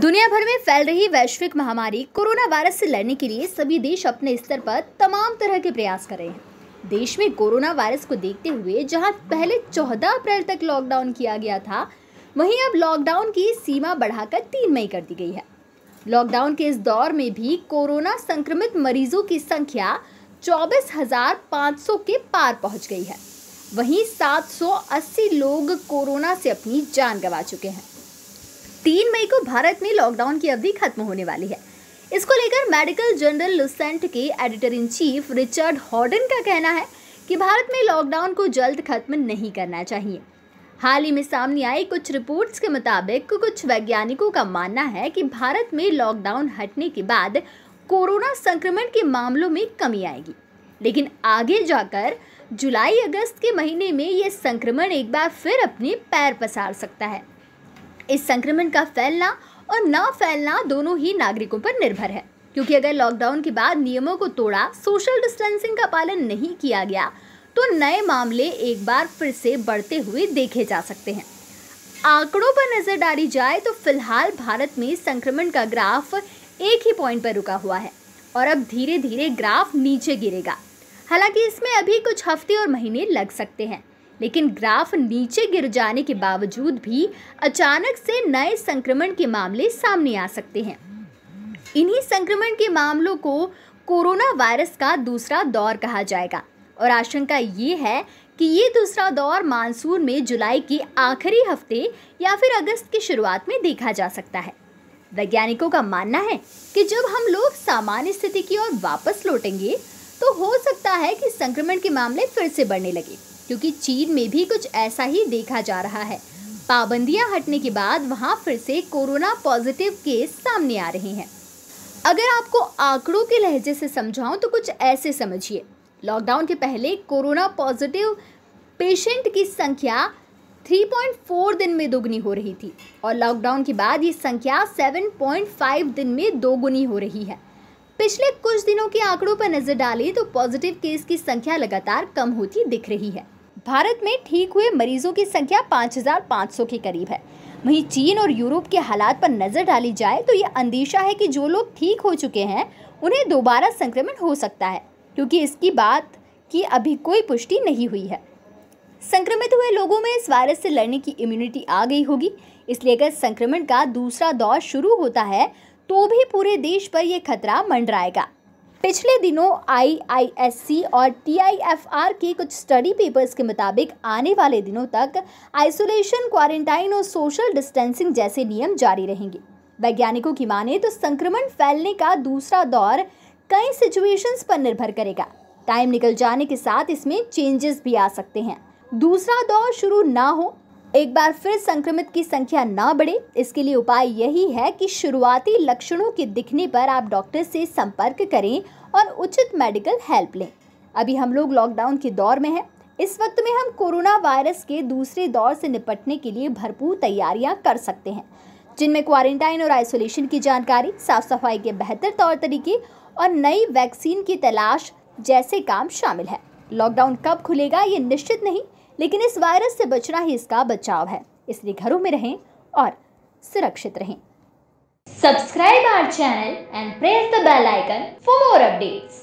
दुनिया भर में फैल रही वैश्विक महामारी कोरोना वायरस से लड़ने के लिए सभी देश अपने स्तर पर तमाम तरह के प्रयास कर रहे हैं देश में कोरोना वायरस को देखते हुए जहां पहले 14 अप्रैल तक लॉकडाउन किया गया था वहीं अब लॉकडाउन की सीमा बढ़ाकर तीन मई कर दी गई है लॉकडाउन के इस दौर में भी कोरोना संक्रमित मरीजों की संख्या चौबीस के पार पहुँच गई है वहीं सात लोग कोरोना से अपनी जान गंवा चुके हैं तीन मई को भारत में लॉकडाउन की अवधि खत्म होने वाली है इसको लेकर मेडिकल जनरल लुसेंट के editor in chief Richard Horton का कहना है कि भारत में लॉकडाउन को जल्द खत्म नहीं करना चाहिए हाल ही में सामने आई कुछ रिपोर्ट्स के मुताबिक कुछ वैज्ञानिकों का मानना है कि भारत में लॉकडाउन हटने के बाद कोरोना संक्रमण के मामलों में कमी आएगी लेकिन आगे जाकर जुलाई अगस्त के महीने में ये संक्रमण एक बार फिर अपने पैर पसार सकता है इस संक्रमण का फैलना और न फैलना दोनों ही नागरिकों पर निर्भर है क्योंकि अगर लॉकडाउन के बाद नियमों को तोड़ा सोशल डिस्टेंसिंग का पालन नहीं किया गया तो नए मामले एक बार फिर से बढ़ते हुए देखे जा सकते हैं आंकड़ों पर नजर डाली जाए तो फिलहाल भारत में संक्रमण का ग्राफ एक ही पॉइंट पर रुका हुआ है और अब धीरे धीरे ग्राफ नीचे गिरेगा हालांकि इसमें अभी कुछ हफ्ते और महीने लग सकते हैं लेकिन ग्राफ नीचे गिर जाने के बावजूद भी अचानक से नए संक्रमण के मामले सामने आ सकते हैं इन्हीं संक्रमण के मामलों को कोरोना वायरस का दूसरा दौर कहा जाएगा और आशंका ये है कि ये दूसरा दौर मानसून में जुलाई के आखिरी हफ्ते या फिर अगस्त की शुरुआत में देखा जा सकता है वैज्ञानिकों का मानना है कि जब हम लोग सामान्य स्थिति की ओर वापस लौटेंगे तो हो सकता है कि संक्रमण के मामले फिर से बढ़ने लगे क्योंकि चीन में भी कुछ ऐसा ही देखा जा रहा है पाबंदियां हटने के बाद वहां फिर से कोरोना पॉजिटिव केस सामने आ रहे हैं अगर आपको आंकड़ों के लहजे से समझाऊं तो कुछ ऐसे समझिए लॉकडाउन के पहले कोरोना पॉजिटिव पेशेंट की संख्या 3.4 दिन में दोगुनी हो रही थी और लॉकडाउन के बाद ये संख्या 7.5 दिन में दोगुनी हो रही है पिछले कुछ दिनों के आंकड़ों पर नज़र डालें तो पॉजिटिव केस की संख्या लगातार कम होती दिख रही है भारत में ठीक हुए मरीजों की संख्या 5,500 के करीब है वहीं चीन और यूरोप के हालात पर नज़र डाली जाए तो ये अंदेशा है कि जो लोग ठीक हो चुके हैं उन्हें दोबारा संक्रमण हो सकता है क्योंकि इसकी बात की अभी कोई पुष्टि नहीं हुई है संक्रमित हुए लोगों में इस वायरस से लड़ने की इम्यूनिटी आ गई होगी इसलिए अगर संक्रमण का दूसरा दौर शुरू होता है तो भी पूरे देश पर यह खतरा मंडराएगा पिछले दिनों आईआईएससी और टीआईएफआर के कुछ स्टडी पेपर्स के मुताबिक आने वाले दिनों तक आइसोलेशन क्वारंटाइन और सोशल डिस्टेंसिंग जैसे नियम जारी रहेंगे वैज्ञानिकों की माने तो संक्रमण फैलने का दूसरा दौर कई सिचुएशंस पर निर्भर करेगा टाइम निकल जाने के साथ इसमें चेंजेस भी आ सकते हैं दूसरा दौर शुरू ना हो एक बार फिर संक्रमित की संख्या ना बढ़े इसके लिए उपाय यही है कि शुरुआती लक्षणों के दिखने पर आप डॉक्टर से संपर्क करें और उचित मेडिकल हेल्प लें अभी हम लोग लॉकडाउन के दौर में हैं इस वक्त में हम कोरोना वायरस के दूसरे दौर से निपटने के लिए भरपूर तैयारियां कर सकते हैं जिनमें क्वारंटाइन और आइसोलेशन की जानकारी साफ सफाई के बेहतर तौर तरीके और नई वैक्सीन की तलाश जैसे काम शामिल है लॉकडाउन कब खुलेगा ये निश्चित नहीं लेकिन इस वायरस से बचना ही इसका बचाव है इसलिए घरों में रहें और सुरक्षित रहें subscribe our channel and press the bell icon for more updates